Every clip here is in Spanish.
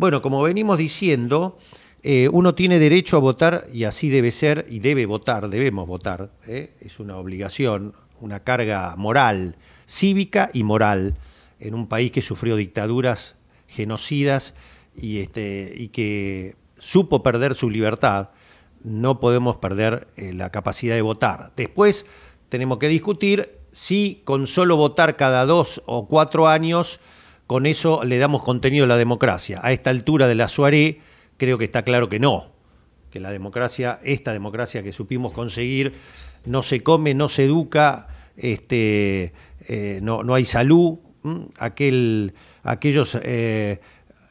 Bueno, como venimos diciendo, eh, uno tiene derecho a votar y así debe ser y debe votar, debemos votar. ¿eh? Es una obligación, una carga moral, cívica y moral, en un país que sufrió dictaduras genocidas y, este, que supo perder su libertad. No podemos perder eh, la capacidad de votar. Después tenemos que discutir si con solo votar cada dos o cuatro años con eso le damos contenido a la democracia. A esta altura de la Suaré, creo que está claro que no, que la democracia, esta democracia que supimos conseguir, no se come, no se educa, este, eh, no, no, hay salud, Aquel, aquellos... Eh,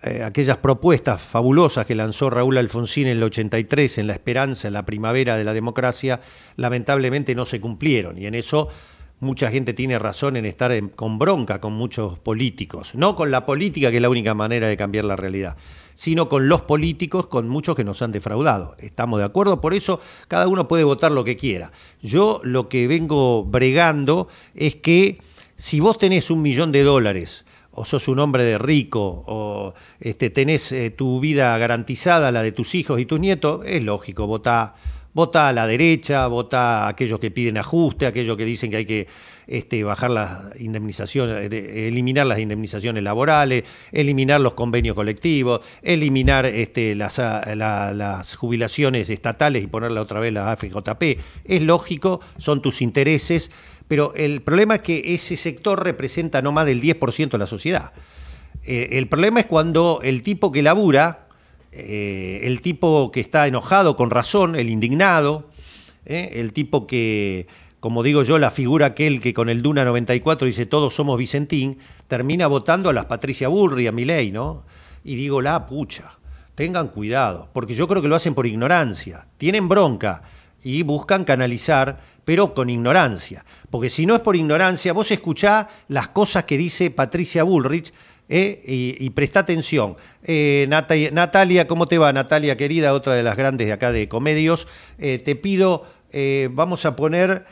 eh, aquellas propuestas fabulosas que lanzó Raúl Alfonsín en el 83, en la esperanza, en la primavera de la democracia, lamentablemente no se cumplieron. Y en eso mucha gente tiene razón en estar con bronca con muchos políticos, no con la política que es la única manera de cambiar la realidad, sino con los políticos, con muchos que nos han defraudado. Estamos de acuerdo, por eso cada uno puede votar lo que quiera. Yo lo que vengo bregando es que si vos tenés un millón de dólares, o sos un hombre de rico, o este, tenés eh, tu vida garantizada, la de tus hijos y tus nietos, es lógico, votá vota a la derecha, vota a aquellos que piden ajuste, aquellos que dicen que hay que este, bajar las indemnizaciones, eh, eliminar las indemnizaciones laborales, eliminar los convenios colectivos, eliminar este, ah, las, jubilaciones estatales y ponerle otra vez la AFJP. Es lógico, son tus intereses, pero el problema es que ese sector representa no más del 10% de la sociedad. Eh, el problema es cuando el tipo que labura eh, el tipo que está enojado con razón, el indignado, eh, el tipo que, como digo yo, la figura aquel que con el Duna 94 dice todos somos Vicentín, termina votando a las Patricia Burri, a Milei, ¿no? Y digo, la pucha, tengan cuidado, porque yo creo que lo hacen por ignorancia, tienen bronca y buscan canalizar, pero con ignorancia. Porque si no es por ignorancia, vos escuchá las cosas que dice Patricia Bullrich ¿eh? y, presta atención. Eh, Natalia, ¿cómo te va? Natalia, querida, otra de las grandes de acá de Comedios. Eh, te pido, vamos a poner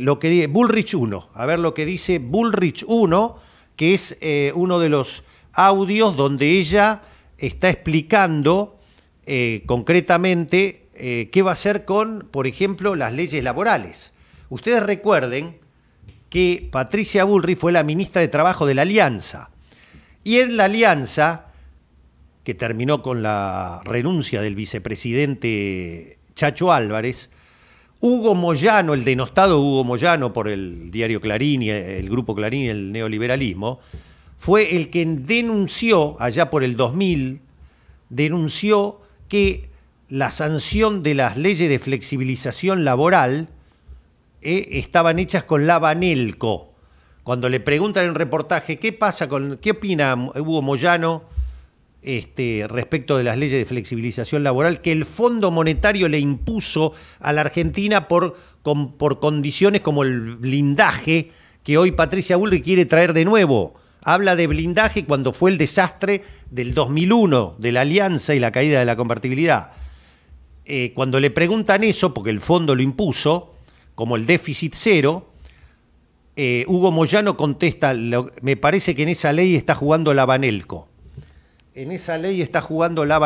lo que dice Bullrich 1, a ver lo que dice Bullrich 1, que es uno de los audios donde ella está explicando concretamente qué va a hacer con, por ejemplo, las leyes laborales. Ustedes recuerden que Patricia Bullrich fue la ministra de Trabajo de la Alianza y en la alianza, que terminó con la renuncia del vicepresidente Chacho Álvarez, Hugo Moyano, el denostado Hugo Moyano por el diario Clarín y el grupo Clarín y el neoliberalismo, fue el que denunció, allá por el 2000, denunció que la sanción de las leyes de flexibilización laboral eh, estaban hechas con la Banelco, cuando le preguntan en reportaje qué pasa con, qué opina Hugo Moyano este, respecto de las leyes de flexibilización laboral que el Fondo Monetario le impuso a la Argentina por, por condiciones como el blindaje que hoy Patricia Bullrich quiere traer de nuevo. Habla de blindaje cuando fue el desastre del 2001, de la alianza y la caída de la convertibilidad. Eh, cuando le preguntan eso, porque el fondo lo impuso, como el déficit cero, eh, Hugo Moyano contesta, me parece que en esa ley está jugando la Banelco. En esa ley está jugando la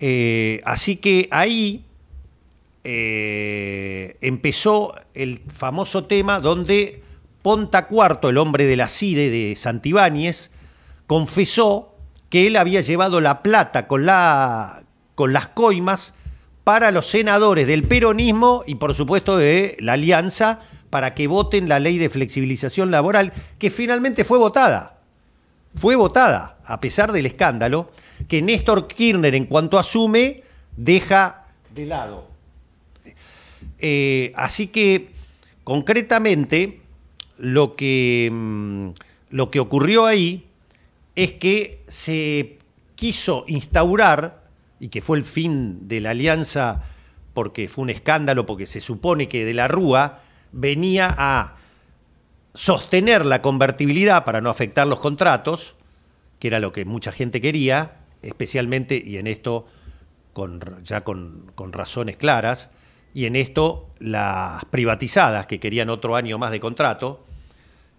eh, así que ahí eh, empezó el famoso tema donde Ponta Cuarto, el hombre de la CIDE de Santibáñez, confesó que él había llevado la plata con las coimas para los senadores del peronismo y por supuesto de la alianza para que voten la ley de flexibilización laboral, que finalmente fue votada. Fue votada, a pesar del escándalo, que Néstor Kirchner, en cuanto asume, deja de lado. Eh, así que, concretamente, lo que, mm, lo que ocurrió ahí es que se quiso instaurar, y que fue el fin de la alianza porque fue un escándalo, porque se supone que de la Rúa venía a sostener la convertibilidad para no afectar los contratos, que era lo que mucha gente quería, especialmente, y en esto ya con, razones claras, y en esto las privatizadas, que querían otro año más de contrato,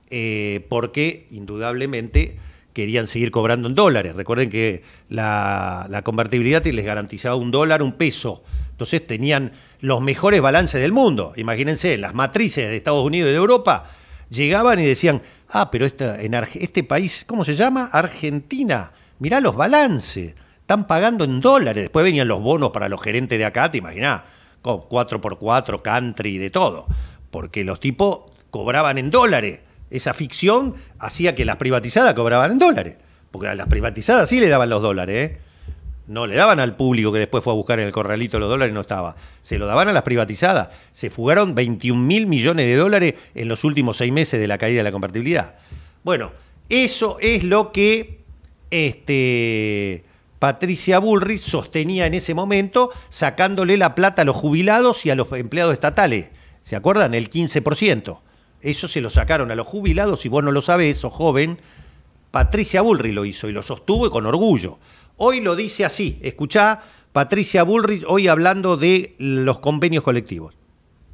eh, porque indudablemente querían seguir cobrando en dólares. Recuerden que la, la, convertibilidad les garantizaba un dólar, un peso entonces tenían los mejores balances del mundo. Imagínense, las matrices de Estados Unidos y de Europa llegaban y decían, ah, pero esta, en este país, ¿cómo se llama? Argentina. Mirá los balances. Están pagando en dólares. Después venían los bonos para los gerentes de acá, te imaginas, con 4x4, country, de todo. Porque los tipos cobraban en dólares. Esa ficción hacía que las privatizadas cobraban en dólares. Porque a las privatizadas sí le daban los dólares, ¿eh? No le daban al público que después fue a buscar en el corralito los dólares, no estaba. Se lo daban a las privatizadas. Se fugaron 21 mil millones de dólares en los últimos seis meses de la caída de la convertibilidad. Bueno, eso es lo que este, Patricia Bullrich sostenía en ese momento, sacándole la plata a los jubilados y a los empleados estatales. ¿Se acuerdan? El 15%. Eso se lo sacaron a los jubilados, y vos no lo sabés, sos joven, Patricia Bullrich lo hizo y lo sostuvo con orgullo. Hoy lo dice así, escuchá Patricia Bullrich hoy hablando de los convenios colectivos.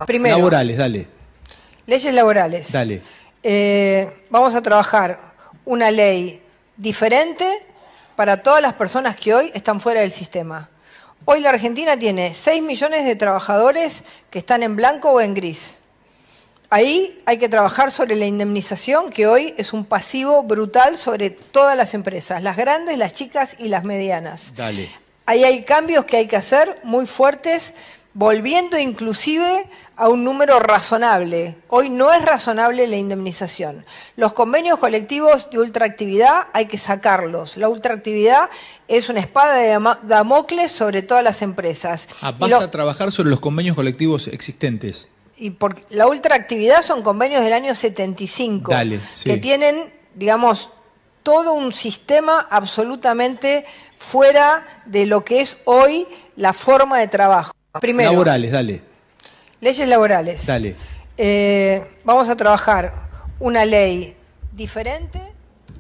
Laborales, dale. Leyes laborales. Dale. Eh, vamos a trabajar una ley diferente para todas las personas que hoy están fuera del sistema. Hoy la Argentina tiene 6 millones de trabajadores que están en blanco o en gris. Ahí hay que trabajar sobre la indemnización, que hoy es un pasivo brutal sobre todas las empresas, las grandes, las chicas y las medianas. Dale. Ahí hay cambios que hay que hacer muy fuertes, volviendo inclusive a un número razonable. Hoy no es razonable la indemnización. Los convenios colectivos de ultraactividad hay que sacarlos. La ultraactividad es una espada de Damocles sobre todas las empresas. Ah, vas a trabajar sobre los convenios colectivos existentes y por, la ultraactividad son convenios del año 75, que tienen, digamos, todo un sistema absolutamente fuera de lo que es hoy la forma de trabajo. Primero. Laborales, dale. Leyes laborales. Dale. Eh, vamos a trabajar una ley diferente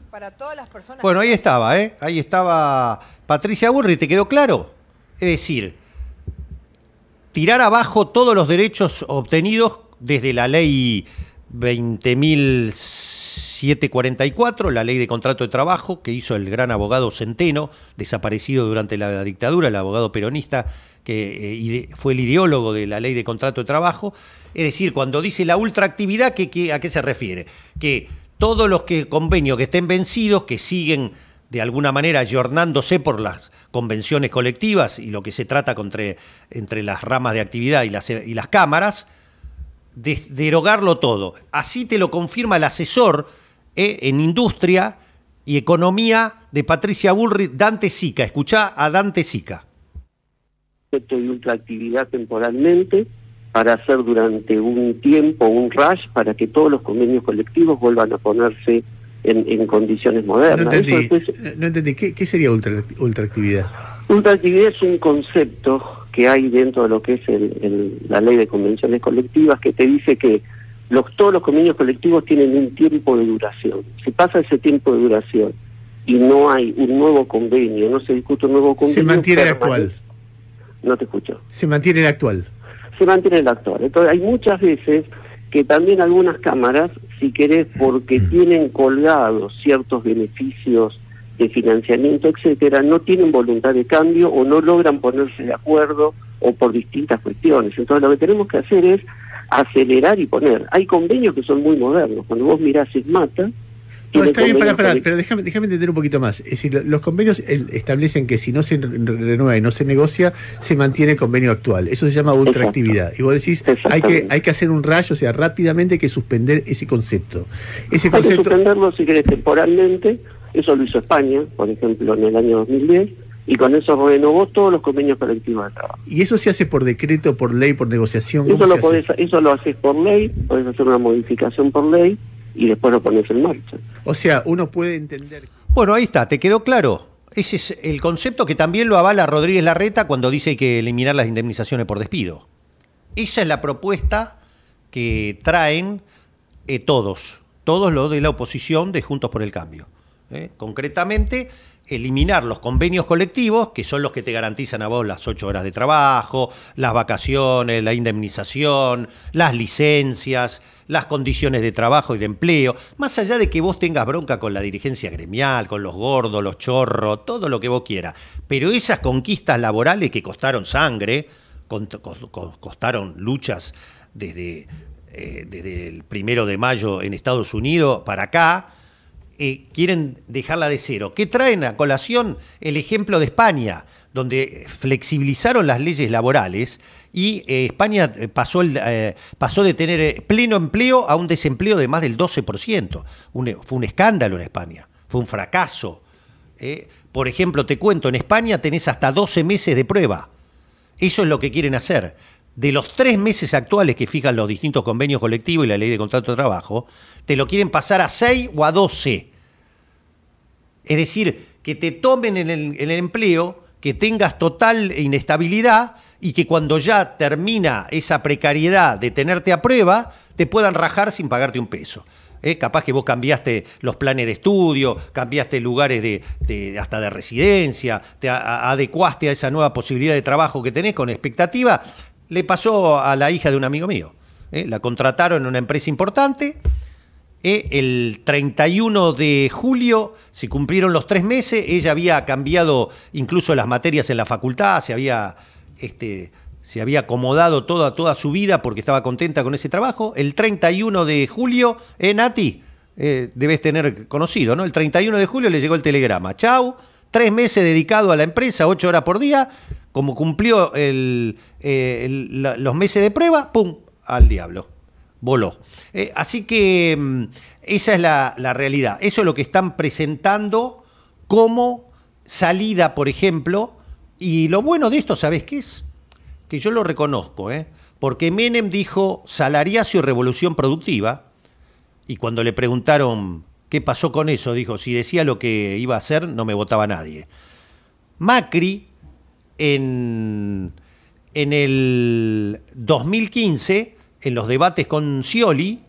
para todas las personas. Bueno, ahí estaba, ¿eh? Ahí estaba Patricia Burri, ¿te quedó claro? Es decir, tirar abajo todos los derechos obtenidos desde la ley 20.744, la ley de contrato de trabajo que hizo el gran abogado Centeno, desaparecido durante la dictadura, el abogado peronista que eh, fue el ideólogo de la ley de contrato de trabajo. Es decir, cuando dice la ultraactividad, a qué se refiere? Que todos los que, convenios que estén vencidos, que siguen de alguna manera ayornándose por las convenciones colectivas y lo que se trata entre, entre las ramas de actividad y las, y las cámaras, de, derogarlo todo. Así te lo confirma el asesor eh, en industria y economía de Patricia Bullrich, Dante Sica. Escuchá a Dante Sica. temporalmente para hacer durante un tiempo un rush para que todos los convenios colectivos vuelvan a ponerse en, condiciones modernas. Eh, no entendí, ¿Qué, sería ultra, ultraactividad? Ultraactividad es un concepto que hay dentro de lo que es la ley de convenciones colectivas que te dice que los, todos los convenios colectivos tienen un tiempo de duración. Si pasa ese tiempo de duración y no hay un nuevo convenio, no se discute un nuevo convenio. Se mantiene el actual. No te escucho. Se mantiene el actual. Se mantiene el actual. Entonces hay muchas veces que también algunas cámaras si querés, porque mm. tienen colgados ciertos beneficios de financiamiento, etcétera, no tienen voluntad de cambio o no logran ponerse de acuerdo o por distintas cuestiones. Entonces lo que tenemos que hacer es acelerar y poner. Hay convenios que son muy modernos. Cuando vos mirás mata está bien, para, para, pero déjame, entender un poquito más. Es decir, los convenios eh, establecen que si no se renueva y no se negocia, se mantiene el convenio actual. Eso se llama ultraactividad. Y vos decís, hay que, hay que hacer un rayo, o sea, rápidamente hay que suspender ese concepto. Ese concepto... Hay que suspenderlo, si querés, temporalmente. Eso lo hizo España, por ejemplo, en el año 2010 y con eso renovó todos los convenios colectivos de trabajo. ¿Y eso se hace por decreto, por ley, por negociación? Eso lo, eso lo haces por ley, podés hacer una modificación por ley y después lo pones en marcha. O sea, uno puede entender. Bueno, ahí está, ¿te quedó claro? Ese es el concepto que también lo avala Rodríguez Larreta cuando dice que eliminar las indemnizaciones por despido. Esa es la propuesta que traen eh, todos, todos los de la oposición de Juntos por el Cambio. ¿eh? Concretamente, eliminar los convenios colectivos, que son los que te garantizan a vos las ocho horas de trabajo, las vacaciones, la indemnización, las licencias, las condiciones de trabajo y de empleo, más allá de que vos tengas bronca con la dirigencia gremial, con los gordos, los chorros, todo lo que vos quieras. Pero esas conquistas laborales que costaron sangre, costaron luchas desde, eh, desde el primero de mayo en Estados Unidos para acá, eh, quieren dejarla de cero. ¿Qué traen a colación el ejemplo de España, donde flexibilizaron las leyes laborales y eh, España eh, pasó, de tener pleno empleo a un desempleo de más del 12%? fue un escándalo en España, fue un fracaso. Por ejemplo, te cuento, en España tenés hasta 12 meses de prueba. Eso es lo que quieren hacer de los tres meses actuales que fijan los distintos convenios colectivos y la ley de contrato de trabajo, te lo quieren pasar a seis o a doce. Es decir, que te tomen en el, empleo, que tengas total inestabilidad y que cuando ya termina esa precariedad de tenerte a prueba, te puedan rajar sin pagarte un peso. ¿Eh? Capaz que vos cambiaste los planes de estudio, cambiaste lugares de, hasta de residencia, te adecuaste a esa nueva posibilidad de trabajo que tenés con expectativa le pasó a la hija de un amigo mío. ¿eh? La contrataron en una empresa importante. ¿eh? El 31 de julio se cumplieron los tres meses. Ella había cambiado incluso las materias en la facultad, se había, este, se había acomodado toda, toda su vida porque estaba contenta con ese trabajo. El 31 de julio, ¿eh, Nati? Eh, debes tener conocido, ¿no? El 31 de julio le llegó el telegrama. Chau tres meses dedicado a la empresa, ocho horas por día, como cumplió eh, los meses de prueba, ¡pum! al diablo. Voló. Eh, así que mm, esa es la, realidad. Eso es lo que están presentando como salida, por ejemplo. Y lo bueno de esto, ¿sabes qué es? Que yo lo reconozco, ¿eh? porque Menem dijo salariacio y revolución productiva, y cuando le preguntaron ¿Qué pasó con eso? Dijo, si decía lo que iba a hacer, no me votaba nadie. Macri, en, en el 2015, en los debates con Scioli,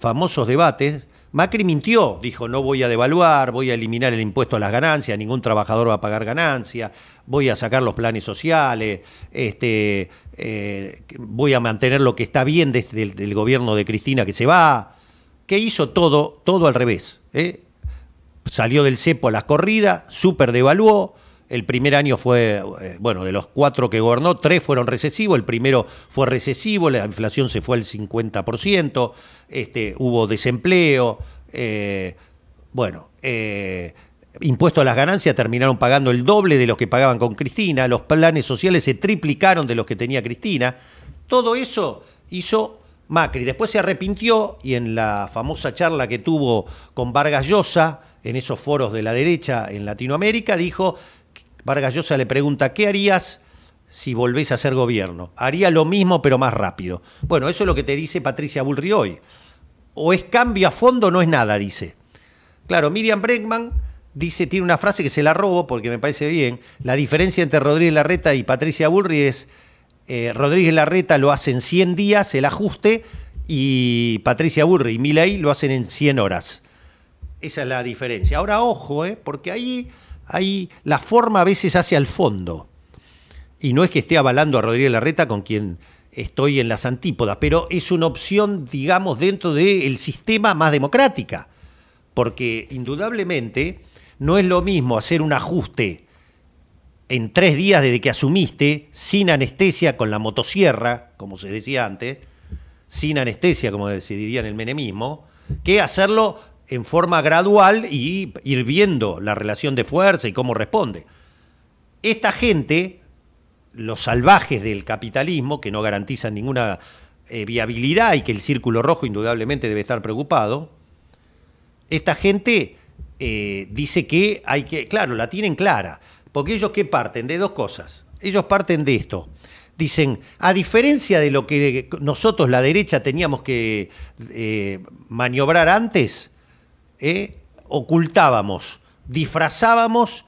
famosos debates, Macri mintió, dijo, no voy a devaluar, voy a eliminar el impuesto a las ganancias, ningún trabajador va a pagar ganancia, voy a sacar los planes sociales, este, eh, voy a mantener lo que está bien desde el gobierno de Cristina que se va que hizo todo, todo al revés. ¿eh? Salió del cepo a la corrida, súper devaluó. El primer año fue, eh, bueno, de los cuatro que gobernó, tres fueron recesivos, el primero fue recesivo, la inflación se fue al 50%, este, hubo desempleo, eh, bueno, impuesto a las ganancias terminaron pagando el doble de los que pagaban con Cristina, los planes sociales se triplicaron de los que tenía Cristina. Todo eso hizo Macri. Después se arrepintió y en la famosa charla que tuvo con Vargas Llosa, en esos foros de la derecha en Latinoamérica, dijo, Vargas Llosa le pregunta, ¿qué harías si volvés a ser gobierno? Haría lo mismo pero más rápido. Bueno, eso es lo que te dice Patricia Bullrich hoy. O es cambio a fondo o no es nada, dice. Claro, Miriam Bregman dice, tiene una frase que se la robo porque me parece bien, la diferencia entre Rodríguez Larreta y Patricia Bullrich es eh, Rodríguez Larreta lo hace en 100 días, el ajuste, y Patricia Burri y Milei lo hacen en 100 horas. Esa es la diferencia. Ahora, ojo, eh, porque ahí, hay la forma a veces hacia el fondo. Y no es que esté avalando a Rodríguez Larreta con quien estoy en las antípodas, pero es una opción, digamos, dentro del sistema más democrática. Porque indudablemente no es lo mismo hacer un ajuste en tres días desde que asumiste, sin anestesia, con la motosierra, como se decía antes, sin anestesia, como decidirían en el menemismo, que hacerlo en forma gradual y ir viendo la relación de fuerza y cómo responde. Esta gente, los salvajes del capitalismo, que no garantizan ninguna eh, viabilidad y que el Círculo Rojo indudablemente debe estar preocupado, esta gente eh, dice que hay que, claro, la tienen clara, porque ellos qué parten de dos cosas. Ellos parten de esto. Dicen, a diferencia de lo que nosotros, la derecha, teníamos que eh, maniobrar antes, eh, ocultábamos, disfrazábamos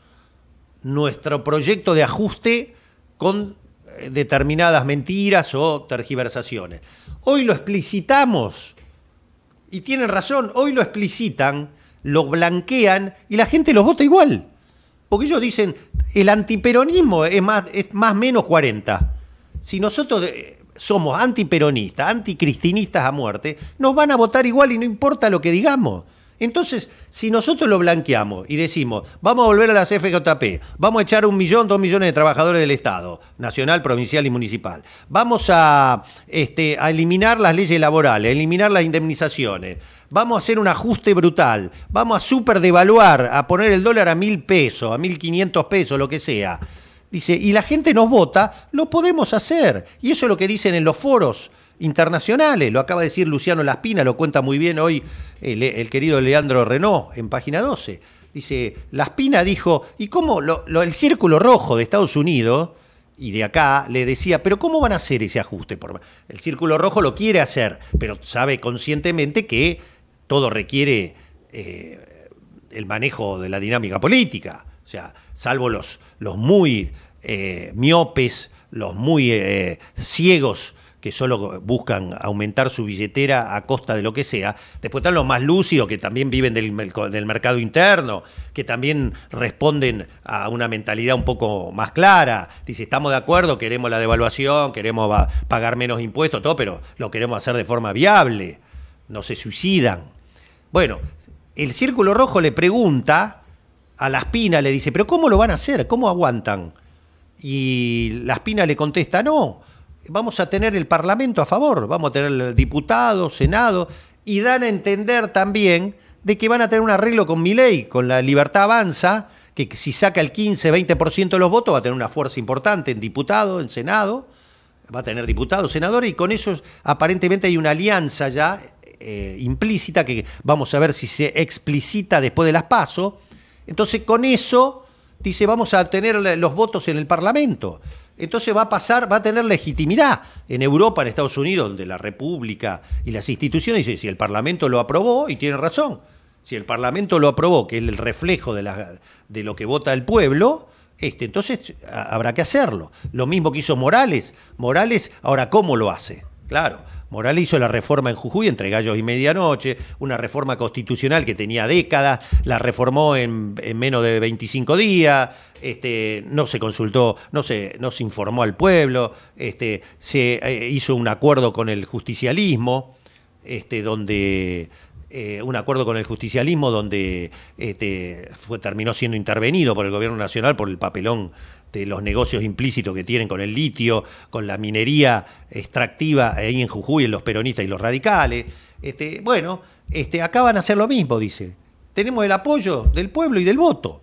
nuestro proyecto de ajuste con eh, determinadas mentiras o tergiversaciones. Hoy lo explicitamos, y tienen razón, hoy lo explicitan, lo blanquean y la gente los vota igual. Porque ellos dicen, el antiperonismo es más, es más menos 40. Si nosotros eh, somos antiperonistas, anticristinistas a muerte, nos van a votar igual y no importa lo que digamos. Entonces, si nosotros lo blanqueamos y decimos, vamos a volver a las FJP, vamos a echar un millón, dos millones de trabajadores del Estado, nacional, provincial y municipal, vamos a, este, eliminar las leyes laborales, eliminar las indemnizaciones, vamos a hacer un ajuste brutal, vamos a superdevaluar, a poner el dólar a mil pesos, a mil quinientos pesos, lo que sea. Dice, y la gente nos vota, lo podemos hacer. Y eso es lo que dicen en los foros internacionales. Lo acaba de decir Luciano Laspina, lo cuenta muy bien hoy el, querido Leandro Renault en página 12. Dice, Laspina dijo, ¿y cómo el Círculo Rojo de Estados Unidos y de acá le decía, pero ¿cómo van a hacer ese ajuste? El Círculo Rojo lo quiere hacer, pero sabe conscientemente que todo requiere eh, el manejo de la dinámica política. O sea, salvo los, muy eh, miopes, los muy eh, ciegos que solo buscan aumentar su billetera a costa de lo que sea. Después están los más lúcidos, que también viven del, mercado interno, que también responden a una mentalidad un poco más clara. Dice, estamos de acuerdo, queremos la devaluación, queremos pagar menos impuestos, todo, pero lo queremos hacer de forma viable. No se suicidan. Bueno, el Círculo Rojo le pregunta a la espina, le dice, pero ¿cómo lo van a hacer? ¿Cómo aguantan? Y la espina le contesta, no vamos a tener el Parlamento a favor, vamos a tener diputado, Senado, y dan a entender también de que van a tener un arreglo con mi ley, con la libertad avanza, que si saca el 15, 20% de los votos va a tener una fuerza importante en diputado, en Senado, va a tener diputados, senadores, y con eso aparentemente hay una alianza ya eh, implícita que vamos a ver si se explicita después de las pasos. Entonces con eso dice vamos a tener los votos en el Parlamento. Entonces va a pasar, va a tener legitimidad en Europa, en Estados Unidos, donde la República y las instituciones dicen, si el Parlamento lo aprobó, y tiene razón, si el Parlamento lo aprobó, que es el reflejo de, lo que vota el pueblo, este, entonces habrá que hacerlo. Lo mismo que hizo Morales. Morales, ahora, ¿cómo lo hace? Claro, Morales hizo la reforma en Jujuy entre gallos y medianoche, una reforma constitucional que tenía décadas, la reformó en, menos de 25 días, este, no se consultó, no se, no se informó al pueblo, este, se eh, hizo un acuerdo con el justicialismo, este, donde eh, un acuerdo con el justicialismo donde este, fue, terminó siendo intervenido por el gobierno nacional por el papelón de los negocios implícitos que tienen con el litio, con la minería extractiva ahí en Jujuy, en los peronistas y los radicales. Este, bueno, este, acaban a hacer lo mismo, dice. Tenemos el apoyo del pueblo y del voto.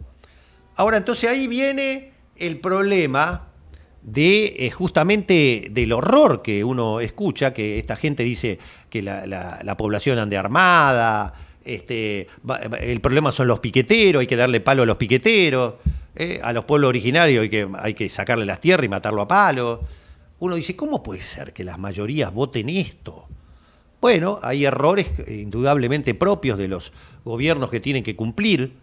Ahora, entonces ahí viene el problema de eh, justamente del horror que uno escucha, que esta gente dice que la, población ande armada, este, el problema son los piqueteros, hay que darle palo a los piqueteros, eh, a los pueblos originarios hay que, hay que sacarle las tierras y matarlo a palo. Uno dice, ¿cómo puede ser que las mayorías voten esto? Bueno, hay errores eh, indudablemente propios de los gobiernos que tienen que cumplir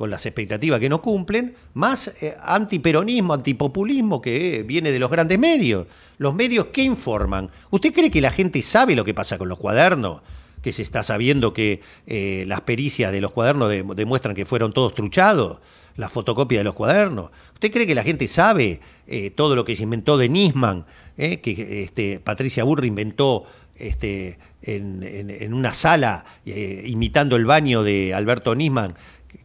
con las expectativas que no cumplen, más eh, antiperonismo, antipopulismo que eh, viene de los grandes medios. Los medios que informan. ¿Usted cree que la gente sabe lo que pasa con los cuadernos? Que se está sabiendo que eh, las pericias de los cuadernos demuestran que fueron todos truchados, la fotocopia de los cuadernos. ¿Usted cree que la gente sabe todo lo que se inventó de Nisman, que este, Patricia Burri inventó este, en, en, una sala imitando el baño de Alberto Nisman?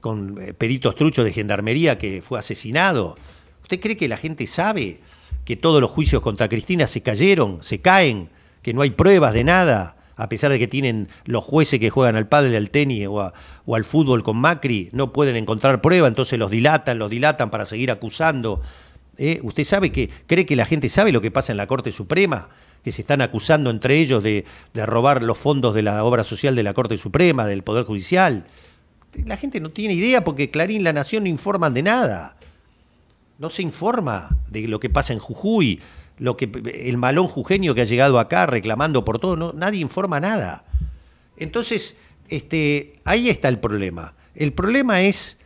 con eh, peritos truchos de gendarmería que fue asesinado. ¿Usted cree que la gente sabe que todos los juicios contra Cristina se cayeron, se caen, que no hay pruebas de nada, a pesar de que tienen los jueces que juegan al padre, al tenis o, al fútbol con Macri, no pueden encontrar prueba, entonces los dilatan, los dilatan para seguir acusando? ¿Eh? ¿Usted sabe que cree que la gente sabe lo que pasa en la Corte Suprema? Que se están acusando entre ellos de, de robar los fondos de la obra social de la Corte Suprema, del Poder Judicial la gente no tiene idea porque Clarín, La Nación no informan de nada. No se informa de lo que pasa en Jujuy, lo que el malón jujeño que ha llegado acá reclamando por todo, nadie informa nada. Entonces, este, ahí está el problema. El problema es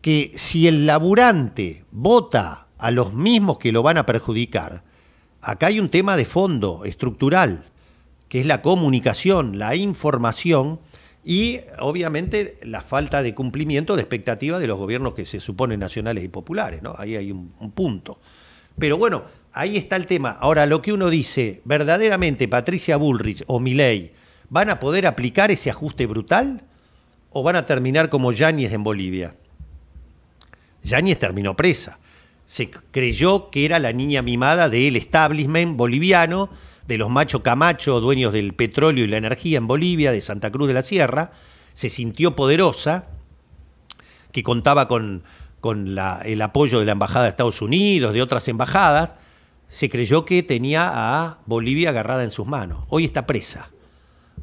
que si el laburante vota a los mismos que lo van a perjudicar, acá hay un tema de fondo, estructural, que es la comunicación, la información y obviamente la falta de cumplimiento de expectativas de los gobiernos que se suponen nacionales y populares, ¿no? Ahí hay un, punto. Pero bueno, ahí está el tema. Ahora, lo que uno dice, ¿verdaderamente Patricia Bullrich o Milei van a poder aplicar ese ajuste brutal o van a terminar como Yáñez en Bolivia? Yáñez terminó presa. Se creyó que era la niña mimada del establishment boliviano de los Macho Camacho, dueños del petróleo y la energía en Bolivia, de Santa Cruz de la Sierra, se sintió poderosa, que contaba con, con el apoyo de la Embajada de Estados Unidos, de otras embajadas, se creyó que tenía a Bolivia agarrada en sus manos. Hoy está presa.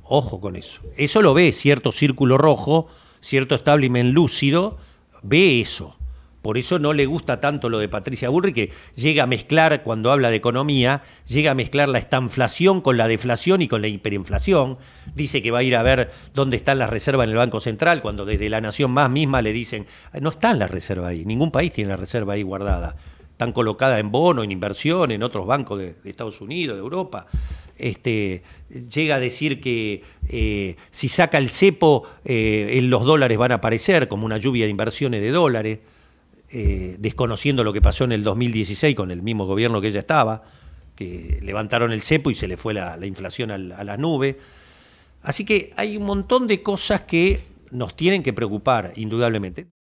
Ojo con eso. Eso lo ve cierto círculo rojo, cierto establishment lúcido, ve eso. Por eso no le gusta tanto lo de Patricia Burri, que llega a mezclar, cuando habla de economía, llega a mezclar la estanflación con la deflación y con la hiperinflación. Dice que va a ir a ver dónde están las reservas en el Banco Central, cuando desde la nación más misma le dicen, no están las reservas ahí, ningún país tiene la reserva ahí guardada. Están colocadas en bono, en inversión, en otros bancos de, Estados Unidos, de Europa. Este, llega a decir que eh, si saca el cepo, eh, en los dólares van a aparecer, como una lluvia de inversiones de dólares. Eh, desconociendo lo que pasó en el 2016 con el mismo gobierno que ella estaba, que levantaron el cepo y se le fue la, inflación a, la, nube. Así que hay un montón de cosas que nos tienen que preocupar, indudablemente.